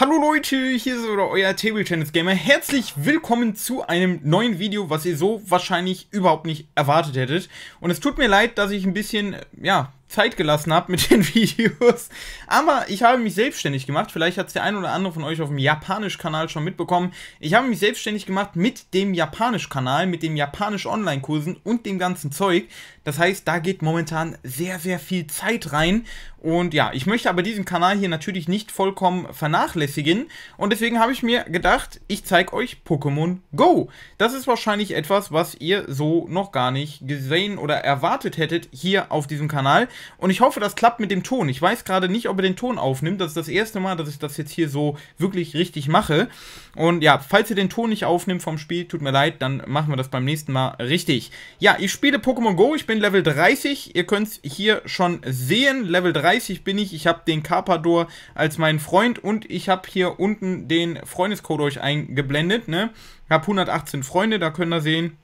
Hallo Leute, hier ist wieder euer Table Tennis Gamer. Herzlich willkommen zu einem neuen Video, was ihr so wahrscheinlich überhaupt nicht erwartet hättet. Und es tut mir leid, dass ich ein bisschen, ja, Zeit gelassen habe mit den Videos. Aber ich habe mich selbstständig gemacht. Vielleicht hat es der ein oder andere von euch auf dem Japanisch-Kanal schon mitbekommen. Ich habe mich selbstständig gemacht mit dem Japanisch-Kanal, mit den Japanisch-Online-Kursen und dem ganzen Zeug. Das heißt, da geht momentan sehr, sehr viel Zeit rein. Und ja, ich möchte aber diesen Kanal hier natürlich nicht vollkommen vernachlässigen. Und deswegen habe ich mir gedacht, ich zeige euch Pokémon Go. Das ist wahrscheinlich etwas, was ihr so noch gar nicht gesehen oder erwartet hättet hier auf diesem Kanal. Und ich hoffe, das klappt mit dem Ton. Ich weiß gerade nicht, ob er den Ton aufnimmt. Das ist das erste Mal, dass ich das jetzt hier so wirklich richtig mache. Und ja, falls ihr den Ton nicht aufnimmt vom Spiel, tut mir leid, dann machen wir das beim nächsten Mal richtig. Ja, ich spiele Pokémon Go. Ich bin bin Level 30. Ihr könnt es hier schon sehen. Level 30 bin ich. Ich habe den Carpador als meinen Freund und ich habe hier unten den Freundescode euch eingeblendet. Ne? Ich habe 118 Freunde, da könnt ihr sehen.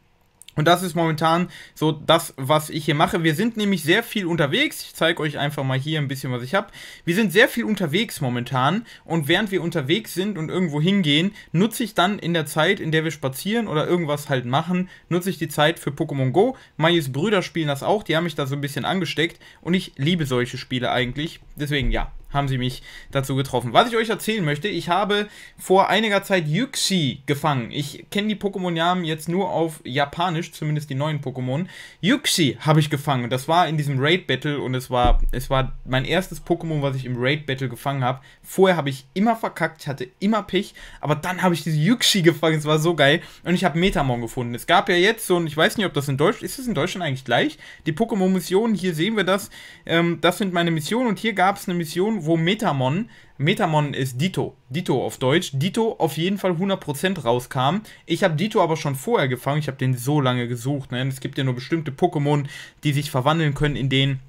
Und das ist momentan so das, was ich hier mache. Wir sind nämlich sehr viel unterwegs. Ich zeige euch einfach mal hier ein bisschen, was ich habe. Wir sind sehr viel unterwegs momentan. Und während wir unterwegs sind und irgendwo hingehen, nutze ich dann in der Zeit, in der wir spazieren oder irgendwas halt machen, nutze ich die Zeit für Pokémon Go. Mayes Brüder spielen das auch. Die haben mich da so ein bisschen angesteckt. Und ich liebe solche Spiele eigentlich. Deswegen ja, haben sie mich dazu getroffen. Was ich euch erzählen möchte, ich habe vor einiger Zeit Yuxi gefangen. Ich kenne die Pokémon-Namen jetzt nur auf Japanisch, zumindest die neuen Pokémon. Yuxi habe ich gefangen. Das war in diesem Raid-Battle und es war, es war mein erstes Pokémon, was ich im Raid-Battle gefangen habe. Vorher habe ich immer verkackt, ich hatte immer Pech, aber dann habe ich diese Yuxi gefangen. Es war so geil. Und ich habe Metamon gefunden. Es gab ja jetzt so und ich weiß nicht, ob das in Deutschland, ist es in Deutschland eigentlich gleich? Die Pokémon-Missionen, hier sehen wir das. Ähm, das sind meine Missionen und hier gab es eine Mission, wo Metamon, Metamon ist Dito, Dito auf Deutsch, Dito auf jeden Fall 100% rauskam. Ich habe Dito aber schon vorher gefangen, ich habe den so lange gesucht. Ne? Es gibt ja nur bestimmte Pokémon, die sich verwandeln können in den...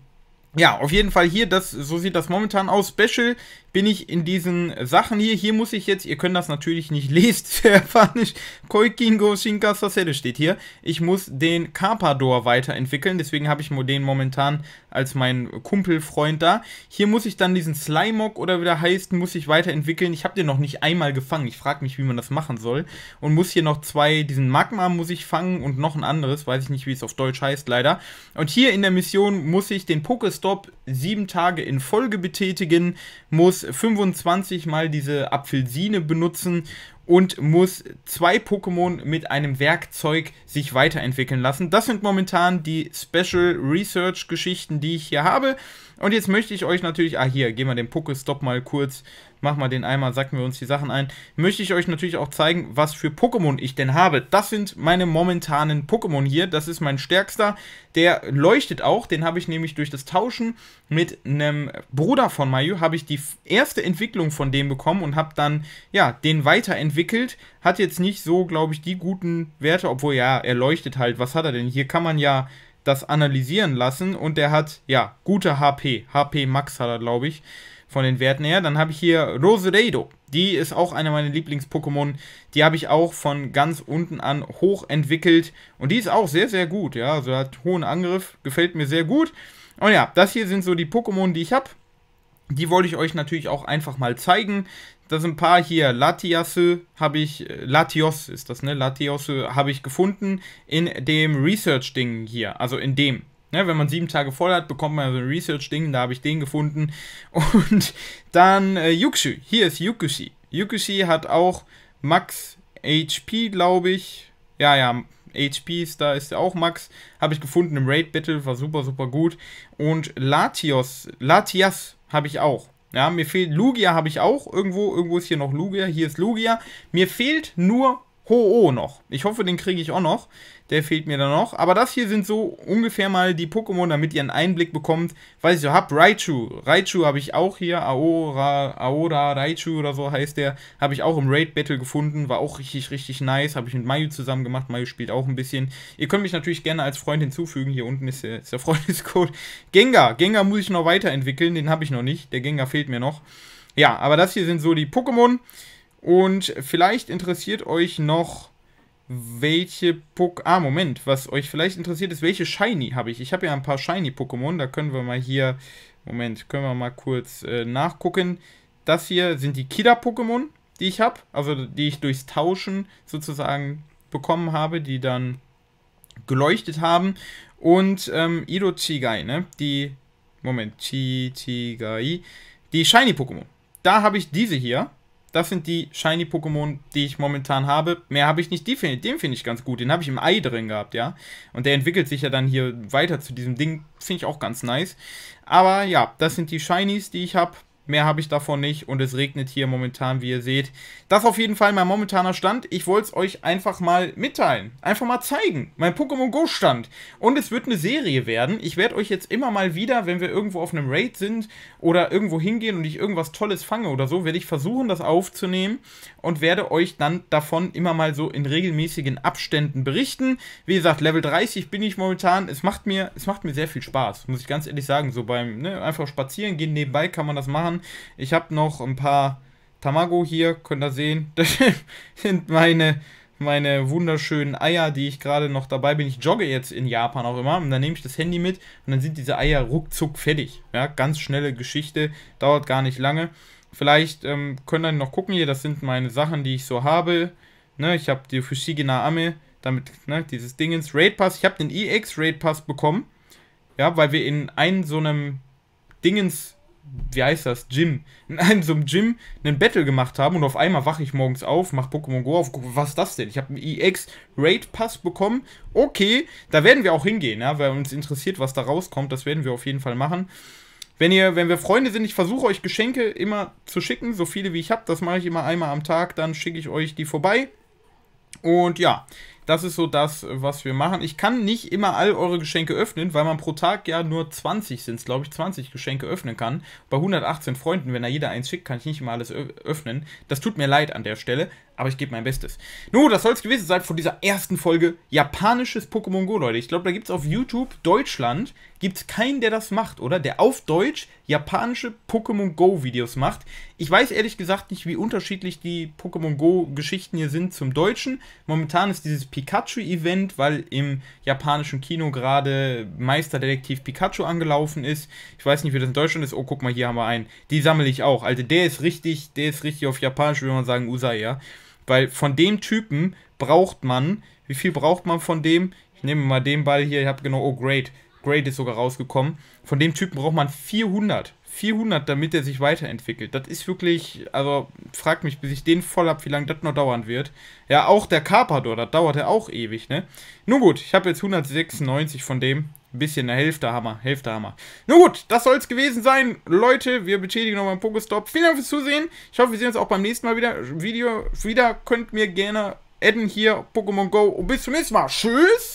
Ja, auf jeden Fall hier, das, so sieht das momentan aus. Special, bin ich in diesen Sachen hier. Hier muss ich jetzt, ihr könnt das natürlich nicht lesen, für Japanisch. Koikingo Shinkasaselle steht hier. Ich muss den Carpador weiterentwickeln, deswegen habe ich den momentan als meinen Kumpelfreund da. Hier muss ich dann diesen Slimog oder wie der heißt, muss ich weiterentwickeln. Ich habe den noch nicht einmal gefangen. Ich frage mich, wie man das machen soll. Und muss hier noch zwei, diesen Magma muss ich fangen und noch ein anderes, weiß ich nicht, wie es auf Deutsch heißt, leider. Und hier in der Mission muss ich den Pokestop sieben Tage in Folge betätigen, muss 25 mal diese Apfelsine benutzen und muss zwei Pokémon mit einem Werkzeug sich weiterentwickeln lassen. Das sind momentan die Special Research Geschichten, die ich hier habe. Und jetzt möchte ich euch natürlich, ah hier, gehen wir den Pokestop mal kurz mach mal den einmal, sacken wir uns die Sachen ein, möchte ich euch natürlich auch zeigen, was für Pokémon ich denn habe. Das sind meine momentanen Pokémon hier. Das ist mein stärkster. Der leuchtet auch. Den habe ich nämlich durch das Tauschen mit einem Bruder von Mayu, habe ich die erste Entwicklung von dem bekommen und habe dann, ja, den weiterentwickelt. Hat jetzt nicht so, glaube ich, die guten Werte, obwohl, ja, er leuchtet halt. Was hat er denn? Hier kann man ja das analysieren lassen und der hat, ja, gute HP. HP Max hat er, glaube ich von den Werten her. Dann habe ich hier Roseredo. Die ist auch eine meiner Lieblings-Pokémon. Die habe ich auch von ganz unten an hoch entwickelt. Und die ist auch sehr, sehr gut. Ja, also hat hohen Angriff. Gefällt mir sehr gut. Und ja, das hier sind so die Pokémon, die ich habe. Die wollte ich euch natürlich auch einfach mal zeigen. Da sind ein paar hier. Latiasse habe ich, äh, Latios ist das, ne? Latiasse äh, habe ich gefunden in dem Research-Ding hier. Also in dem Ne, wenn man sieben Tage voll hat, bekommt man so ein Research-Ding, da habe ich den gefunden. Und dann äh, Yuxu, hier ist Yukushi. Yukushi hat auch Max HP, glaube ich. Ja, ja, HP ist da ist ja auch Max. Habe ich gefunden im Raid Battle, war super, super gut. Und Latios, Latias habe ich auch. Ja, mir fehlt Lugia habe ich auch. Irgendwo, irgendwo ist hier noch Lugia. Hier ist Lugia. Mir fehlt nur Ho-Oh noch. Ich hoffe, den kriege ich auch noch. Der fehlt mir dann noch. Aber das hier sind so ungefähr mal die Pokémon, damit ihr einen Einblick bekommt, was ich so habe. Raichu. Raichu habe ich auch hier. Aora, Aora, Raichu oder so heißt der. Habe ich auch im Raid Battle gefunden. War auch richtig, richtig nice. Habe ich mit Mayu zusammen gemacht. Mayu spielt auch ein bisschen. Ihr könnt mich natürlich gerne als Freund hinzufügen. Hier unten ist der, ist der Freundescode. Gengar. Gengar muss ich noch weiterentwickeln. Den habe ich noch nicht. Der Gengar fehlt mir noch. Ja, aber das hier sind so die Pokémon. Und vielleicht interessiert euch noch, welche Pok... Ah, Moment. Was euch vielleicht interessiert ist, welche Shiny habe ich. Ich habe ja ein paar Shiny-Pokémon. Da können wir mal hier... Moment, können wir mal kurz äh, nachgucken. Das hier sind die Kida-Pokémon, die ich habe. Also die ich durchs Tauschen sozusagen bekommen habe, die dann geleuchtet haben. Und ähm, Ido Chigai, ne? Die... Moment, Chi, Chigai. Die Shiny-Pokémon. Da habe ich diese hier. Das sind die Shiny-Pokémon, die ich momentan habe. Mehr habe ich nicht. Die find, den finde ich ganz gut. Den habe ich im Ei drin gehabt, ja. Und der entwickelt sich ja dann hier weiter zu diesem Ding. Finde ich auch ganz nice. Aber ja, das sind die Shinies, die ich habe. Mehr habe ich davon nicht und es regnet hier momentan, wie ihr seht. Das auf jeden Fall mein momentaner Stand. Ich wollte es euch einfach mal mitteilen. Einfach mal zeigen. Mein Pokémon Go Stand. Und es wird eine Serie werden. Ich werde euch jetzt immer mal wieder, wenn wir irgendwo auf einem Raid sind oder irgendwo hingehen und ich irgendwas Tolles fange oder so, werde ich versuchen, das aufzunehmen und werde euch dann davon immer mal so in regelmäßigen Abständen berichten. Wie gesagt, Level 30 bin ich momentan. Es macht mir, es macht mir sehr viel Spaß, muss ich ganz ehrlich sagen. So beim ne, einfach spazieren gehen nebenbei kann man das machen machen. Ich habe noch ein paar Tamago hier, könnt ihr sehen. Das sind meine, meine wunderschönen Eier, die ich gerade noch dabei bin. Ich jogge jetzt in Japan auch immer und dann nehme ich das Handy mit und dann sind diese Eier ruckzuck fertig. Ja, ganz schnelle Geschichte, dauert gar nicht lange. Vielleicht ähm, können dann noch gucken hier, das sind meine Sachen, die ich so habe. Ne, ich habe die Fushigina Ame, damit, ne, dieses Dingens. Raid Pass, ich habe den EX Raid Pass bekommen. Ja, weil wir in einem so einem Dingens wie heißt das, Gym, in einem so einem Gym einen Battle gemacht haben und auf einmal wache ich morgens auf, mache Pokémon Go auf, gucke, was ist das denn? Ich habe einen EX Raid Pass bekommen. Okay, da werden wir auch hingehen, ja, weil uns interessiert, was da rauskommt, das werden wir auf jeden Fall machen. Wenn ihr, wenn wir Freunde sind, ich versuche euch Geschenke immer zu schicken, so viele wie ich habe, das mache ich immer einmal am Tag, dann schicke ich euch die vorbei. Und ja, das ist so das, was wir machen. Ich kann nicht immer all eure Geschenke öffnen, weil man pro Tag ja nur 20 sind glaube ich, 20 Geschenke öffnen kann. Bei 118 Freunden, wenn da jeder eins schickt, kann ich nicht immer alles öffnen. Das tut mir leid an der Stelle aber ich gebe mein Bestes. Nun, das soll es gewesen sein von dieser ersten Folge japanisches Pokémon Go, Leute. Ich glaube, da gibt es auf YouTube Deutschland, gibt es keinen, der das macht, oder? Der auf Deutsch japanische Pokémon Go Videos macht. Ich weiß ehrlich gesagt nicht, wie unterschiedlich die Pokémon Go Geschichten hier sind zum Deutschen. Momentan ist dieses Pikachu-Event, weil im japanischen Kino gerade Meisterdetektiv Pikachu angelaufen ist. Ich weiß nicht, wie das in Deutschland ist. Oh, guck mal, hier haben wir einen. Die sammle ich auch. Also der ist richtig, der ist richtig auf Japanisch, würde man sagen, Usai, ja. Weil von dem Typen braucht man, wie viel braucht man von dem? Ich nehme mal den Ball hier, ich habe genau, oh great, great ist sogar rausgekommen. Von dem Typen braucht man 400, 400, damit er sich weiterentwickelt. Das ist wirklich, also fragt mich, bis ich den voll habe, wie lange das noch dauern wird. Ja, auch der Carpador, das dauert ja auch ewig, ne? Nun gut, ich habe jetzt 196 von dem. Ein bisschen, der Hälfte Hammer, Hälfte Hammer. Nun gut, das soll es gewesen sein. Leute, wir betätigen nochmal einen Pokestop. Vielen Dank fürs Zusehen. Ich hoffe, wir sehen uns auch beim nächsten Mal wieder. Video wieder könnt mir gerne adden hier. Pokémon Go. Und bis zum nächsten Mal. Tschüss.